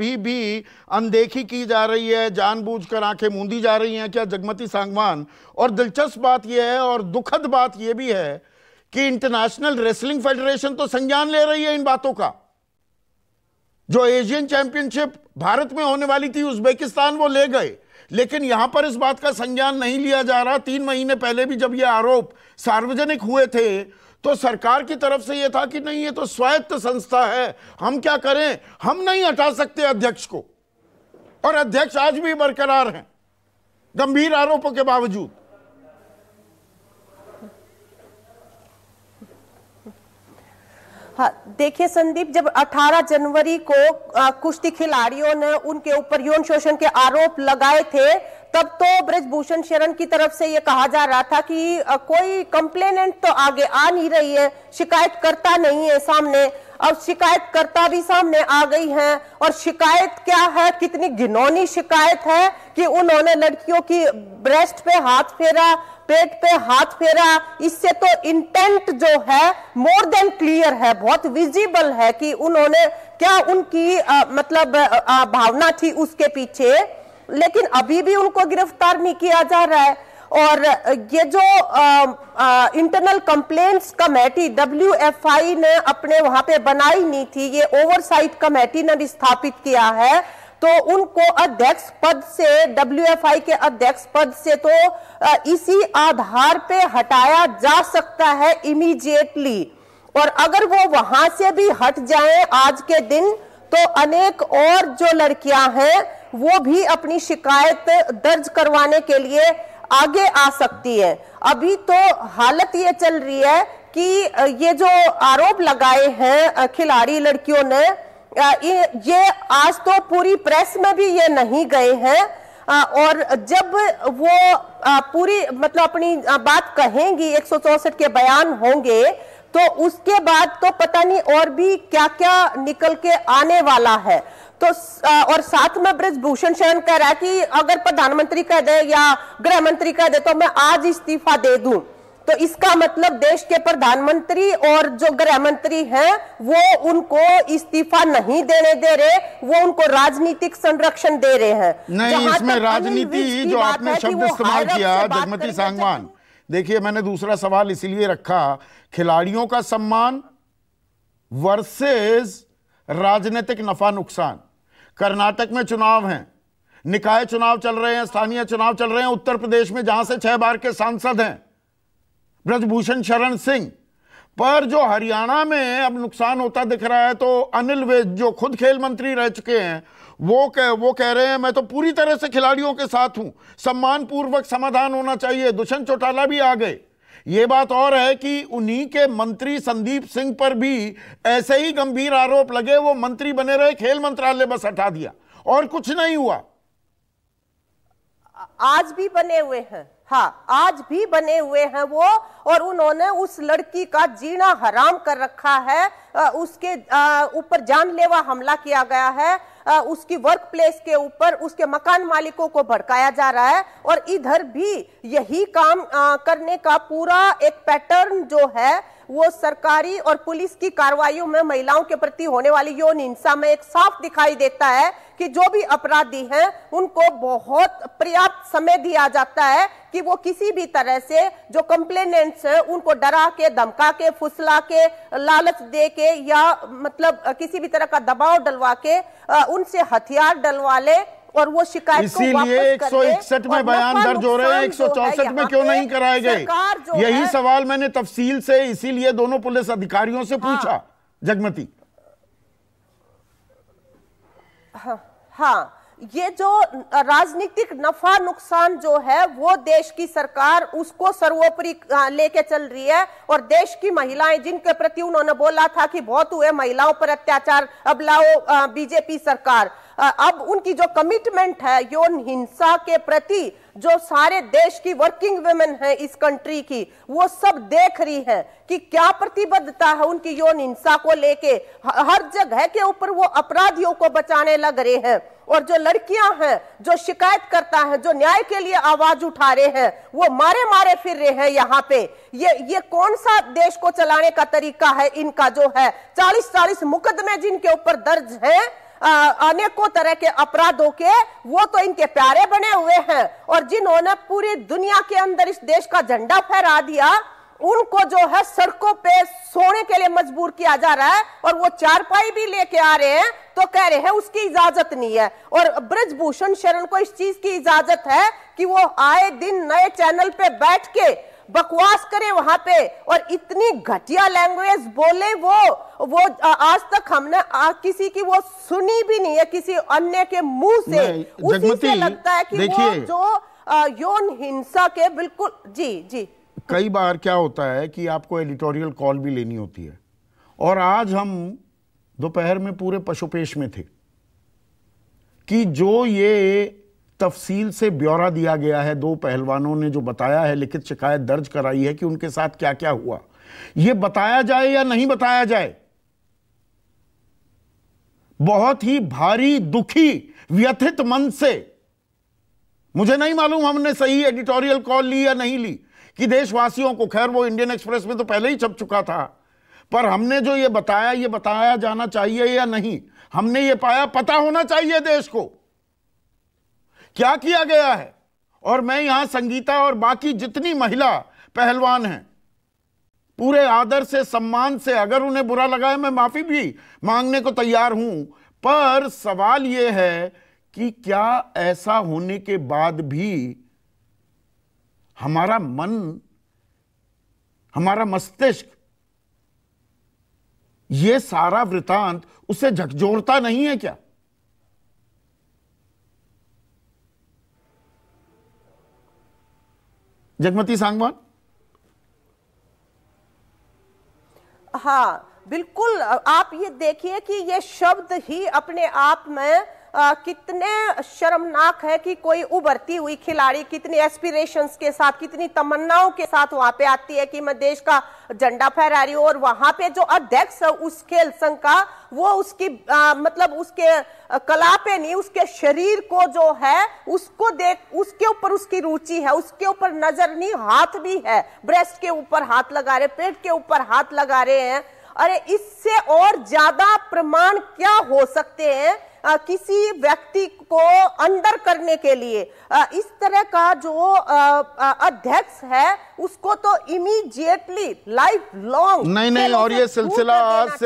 भी भी अनदेखी की जा रही है जानबूझकर आंखें मूंदी जा रही हैं क्या जगमती सांगवान और दिलचस्प बात यह है और दुखद बात यह भी है कि इंटरनेशनल रेसलिंग फेडरेशन तो संज्ञान ले रही है इन बातों का जो एशियन चैंपियनशिप भारत में होने वाली थी उज्बेकिस्तान वो ले गए लेकिन यहां पर इस बात का संज्ञान नहीं लिया जा रहा तीन महीने पहले भी जब ये आरोप सार्वजनिक हुए थे तो सरकार की तरफ से यह था कि नहीं ये तो स्वायत्त संस्था है हम क्या करें हम नहीं हटा सकते अध्यक्ष को और अध्यक्ष आज भी बरकरार हैं गंभीर आरोपों के बावजूद हाँ, देखिए संदीप जब 18 जनवरी को कुश्ती खिलाड़ियों ने उनके ऊपर यौन शोषण के आरोप लगाए थे तब तो ब्रजभूषण शरण की तरफ से ये कहा जा रहा था कि कोई कंप्लेनेंट तो आगे आ नहीं रही है शिकायत करता नहीं है सामने अब शिकायत करता भी सामने आ गई है और शिकायत क्या है कितनी घिनौनी शिकायत है कि उन्होंने लड़कियों की ब्रेस्ट पे हाथ फेरा पेट पे हाथ फेरा इससे तो इंटेंट जो है मोर देन क्लियर है बहुत विजिबल है कि उन्होंने क्या उनकी आ, मतलब आ, भावना थी उसके पीछे लेकिन अभी भी उनको गिरफ्तार नहीं किया जा रहा है और ये जो इंटरनल कंप्लेंट्स कमेटी आई ने अपने वहां पे बनाई नहीं थी ये ओवरसाइट कमेटी ने स्थापित किया है तो उनको अध्यक्ष पद से आई के अध्यक्ष पद से तो इसी आधार पे हटाया जा सकता है इमीडिएटली और अगर वो वहां से भी हट जाए आज के दिन तो अनेक और जो लड़कियां हैं वो भी अपनी शिकायत दर्ज करवाने के लिए आगे आ सकती है अभी तो हालत ये चल रही है कि ये जो आरोप लगाए हैं खिलाड़ी लड़कियों ने ये आज तो पूरी प्रेस में भी ये नहीं गए हैं और जब वो पूरी मतलब अपनी बात कहेंगी एक के बयान होंगे तो उसके बाद तो पता नहीं और भी क्या क्या निकल के आने वाला है तो और साथ में ब्रजभूषण शरण कह रहा है कि अगर प्रधानमंत्री कह दे या गृह मंत्री कह दे तो मैं आज इस्तीफा दे दू तो इसका मतलब देश के प्रधानमंत्री और जो गृह मंत्री है वो उनको इस्तीफा नहीं देने दे रहे वो उनको राजनीतिक संरक्षण दे रहे हैं नहीं इसमें राजनीति जो आपने शब्द इस्तेमाल किया जगमती सांगवान देखिए मैंने दूसरा सवाल इसलिए रखा खिलाड़ियों का सम्मान वर्सेस राजनीतिक नफा नुकसान कर्नाटक में चुनाव हैं निकाय चुनाव चल रहे हैं स्थानीय चुनाव चल रहे हैं उत्तर प्रदेश में जहां से छह बार के सांसद हैं ब्रजभूषण शरण सिंह पर जो हरियाणा में अब नुकसान होता दिख रहा है तो अनिल वेद जो खुद खेल मंत्री रह चुके हैं वो कह वो कह रहे हैं मैं तो पूरी तरह से खिलाड़ियों के साथ हूं सम्मानपूर्वक समाधान होना चाहिए दुष्यंत चौटाला भी आ गए ये बात और है कि उन्हीं के मंत्री संदीप सिंह पर भी ऐसे ही गंभीर आरोप लगे वो मंत्री बने रहे खेल मंत्रालय बस हटा दिया और कुछ नहीं हुआ आज भी बने हुए हैं हाँ आज भी बने हुए हैं वो और उन्होंने उस लड़की का जीना हराम कर रखा है उसके ऊपर जानलेवा हमला किया गया है उसकी वर्क प्लेस के ऊपर उसके मकान मालिकों को भड़काया जा रहा है और इधर भी यही काम करने का पूरा एक पैटर्न जो है वो सरकारी और पुलिस की कार्रवाइयों में महिलाओं के प्रति होने वाली यौन हिंसा में एक साफ दिखाई देता है कि जो भी अपराधी हैं उनको बहुत पर्याप्त समय दिया जाता है कि वो किसी भी तरह से जो कंप्लेनेंट्स हैं उनको डरा के धमका के फुसला के लालच दे के के या मतलब किसी भी तरह का दबाव डलवा के उनसे हथियार डलवा ले और वो शिकायत इसीलिए एक सौ इकसठ में बयान दर्ज हो रहे हैं एक सौ चौसठ में क्यों नहीं कराए गए यही सवाल मैंने तफसील से इसीलिए दोनों पुलिस अधिकारियों से पूछा हाँ। जगमती हाँ, हाँ। ये जो राजनीतिक नफा नुकसान जो है वो देश की सरकार उसको सर्वोपरि लेके चल रही है और देश की महिलाएं जिनके प्रति उन्होंने बोला था कि बहुत हुए महिलाओं पर अत्याचार अब लाओ बीजेपी सरकार अब उनकी जो कमिटमेंट है यौन हिंसा के प्रति जो सारे देश की वर्किंग वेमेन है इस कंट्री की वो सब देख रही है कि क्या प्रतिबद्धता है उनकी यौन हिंसा को लेके हर जगह के ऊपर वो अपराधियों को बचाने लग रहे हैं और जो लड़कियां हैं जो शिकायत करता है जो न्याय के लिए आवाज उठा रहे हैं वो मारे मारे फिर रहे हैं यहाँ पे ये ये कौन सा देश को चलाने का तरीका है इनका जो है चालीस चालीस मुकदमे जिनके ऊपर दर्ज है अनेकों तरह के अपराधों के वो तो इनके प्यारे बने हुए हैं और जिन्होंने पूरी दुनिया के अंदर इस देश का झंडा फहरा दिया उनको जो है सड़कों पे सोने के लिए मजबूर किया जा रहा है और वो चारपाई भी लेके आ रहे हैं तो कह रहे हैं उसकी इजाजत नहीं है और ब्रजभूषण शरण को इस चीज की इजाजत है कि वो आए दिन नए चैनल पे बैठ के बकवास करे वहां पे और इतनी घटिया लैंग्वेज बोले वो वो आज तक हमने आ, किसी की वो सुनी भी नहीं है किसी अन्य के मुंह से उसी से लगता है कि वो जो यौन हिंसा के बिल्कुल जी जी कई बार क्या होता है कि आपको एडिटोरियल कॉल भी लेनी होती है और आज हम दोपहर में पूरे पशुपेश में थे कि जो ये तफसील से ब्यौरा दिया गया है दो पहलवानों ने जो बताया है लिखित शिकायत दर्ज कराई है कि उनके साथ क्या क्या हुआ ये बताया जाए या नहीं बताया जाए बहुत ही भारी दुखी व्यथित मन से मुझे नहीं मालूम हमने सही एडिटोरियल कॉल ली या नहीं ली कि देशवासियों को खैर वो इंडियन एक्सप्रेस में तो पहले ही छप चुका था पर हमने जो ये बताया ये बताया जाना चाहिए या नहीं हमने ये पाया पता होना चाहिए देश को क्या किया गया है और मैं यहां संगीता और बाकी जितनी महिला पहलवान हैं पूरे आदर से सम्मान से अगर उन्हें बुरा लगा है मैं माफी भी मांगने को तैयार हूं पर सवाल यह है कि क्या ऐसा होने के बाद भी हमारा मन हमारा मस्तिष्क यह सारा वृतांत उसे झकझोरता नहीं है क्या जगमती सांगवान हाँ बिल्कुल आप ये देखिए कि ये शब्द ही अपने आप में आ, कितने शर्मनाक है कि कोई उभरती हुई खिलाड़ी कितनी एस्पिरेशंस के साथ कितनी तमन्नाओं के साथ वहां पे आती है कि मैं देश का झंडा फहरा रही हूँ और वहां पे जो अध्यक्ष है उस खेल संघ का वो उसकी आ, मतलब उसके कला पे नहीं उसके शरीर को जो है उसको देख उसके ऊपर उसकी रुचि है उसके ऊपर नजर नहीं हाथ भी है ब्रेस्ट के ऊपर हाथ लगा रहे पेट के ऊपर हाथ लगा रहे हैं अरे इससे और ज्यादा प्रमाण क्या हो सकते हैं आ, किसी व्यक्ति को अंदर करने के लिए आ, इस तरह का जो अध्यक्ष है उसको तो इमीडिएटली लाइफ लॉन्ग नहीं नहीं और ये सिलसिला